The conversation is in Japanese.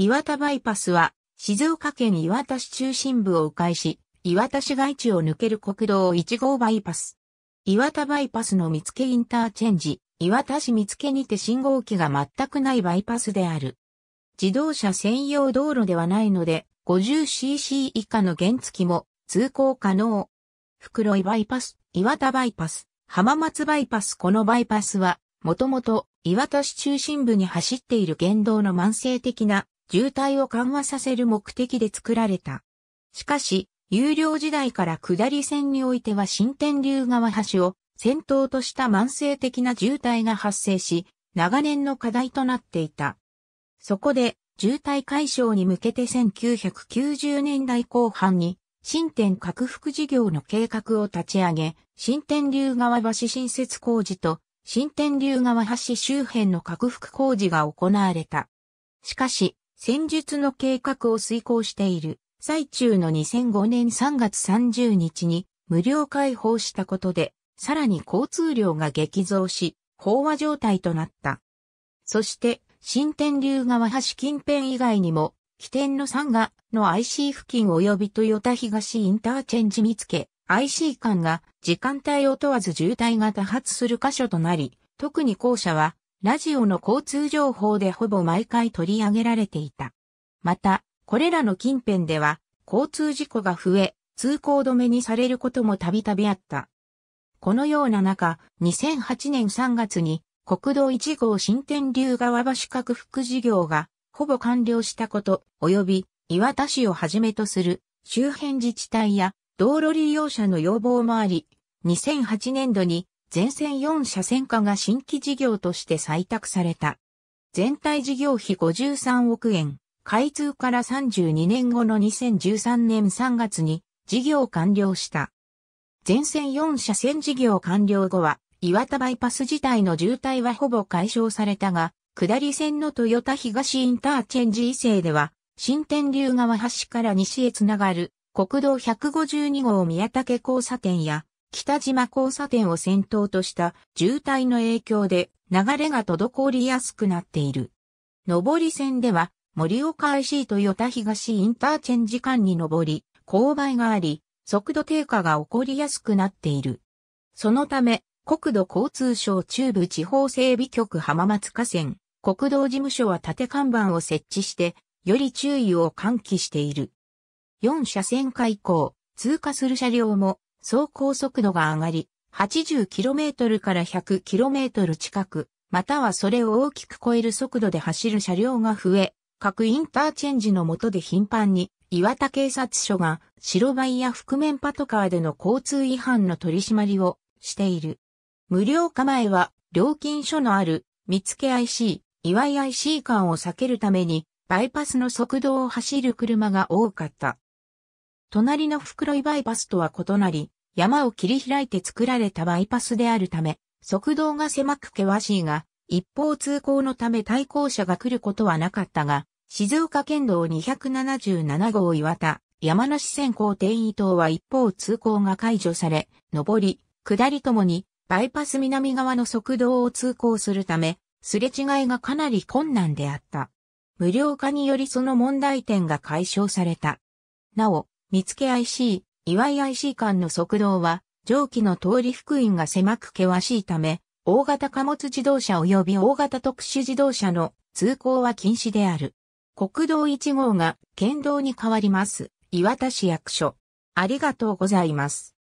岩田バイパスは、静岡県岩田市中心部を迂回し、岩田市街地を抜ける国道1号バイパス。岩田バイパスの見けインターチェンジ、岩田市見けにて信号機が全くないバイパスである。自動車専用道路ではないので、50cc 以下の原付も通行可能。袋井バイパス、岩田バイパス、浜松バイパスこのバイパスは、もともと岩田市中心部に走っている原動の慢性的な渋滞を緩和させる目的で作られた。しかし、有料時代から下り線においては新天竜川橋を先頭とした慢性的な渋滞が発生し、長年の課題となっていた。そこで、渋滞解消に向けて1990年代後半に、新天拡幅事業の計画を立ち上げ、新天竜川橋新設工事と、新天竜川橋周辺の拡幅工事が行われた。しかし、戦術の計画を遂行している最中の2005年3月30日に無料開放したことで、さらに交通量が激増し、飽和状態となった。そして、新天竜川橋近辺以外にも、起点の3がの IC 付近及び豊田東インターチェンジ見つけ、IC 間が時間帯を問わず渋滞が多発する箇所となり、特に校舎はラジオの交通情報でほぼ毎回取り上げられていた。また、これらの近辺では、交通事故が増え、通行止めにされることもたびたびあった。このような中、2008年3月に国道1号新天竜川橋拡幅事業がほぼ完了したこと、及び岩田市をはじめとする周辺自治体や道路利用者の要望もあり、2008年度に全線4車線化が新規事業として採択された。全体事業費53億円、開通から32年後の2013年3月に事業完了した。全線4車線事業完了後は、岩田バイパス自体の渋滞はほぼ解消されたが、下り線の豊田東インターチェンジ以西では、新天竜川橋から西へつながる国道152号宮武交差点や北島交差点を先頭とした渋滞の影響で流れが滞りやすくなっている。上り線では、森岡 IC 豊田東インターチェンジ間に上り、勾配があり、速度低下が起こりやすくなっている。そのため、国土交通省中部地方整備局浜松河川、国道事務所は縦看板を設置して、より注意を喚起している。4車線開行、通過する車両も走行速度が上がり、80km から 100km 近く、またはそれを大きく超える速度で走る車両が増え、各インターチェンジの下で頻繁に、岩田警察署が白バイや覆面パトカーでの交通違反の取り締まりをしている。無料構えは料金所のある見つけ IC、岩井 IC 間を避けるためにバイパスの速度を走る車が多かった。隣の袋井バイパスとは異なり、山を切り開いて作られたバイパスであるため、側道が狭く険しいが、一方通行のため対向車が来ることはなかったが、静岡県道277号岩田、山梨線高天伊東は一方通行が解除され、上り、下りともに、バイパス南側の側道を通行するため、すれ違いがかなり困難であった。無料化によりその問題点が解消された。なお、見つけ IC、岩井 IC 間の側道は、蒸気の通り福音が狭く険しいため、大型貨物自動車及び大型特殊自動車の通行は禁止である。国道1号が県道に変わります。岩田市役所。ありがとうございます。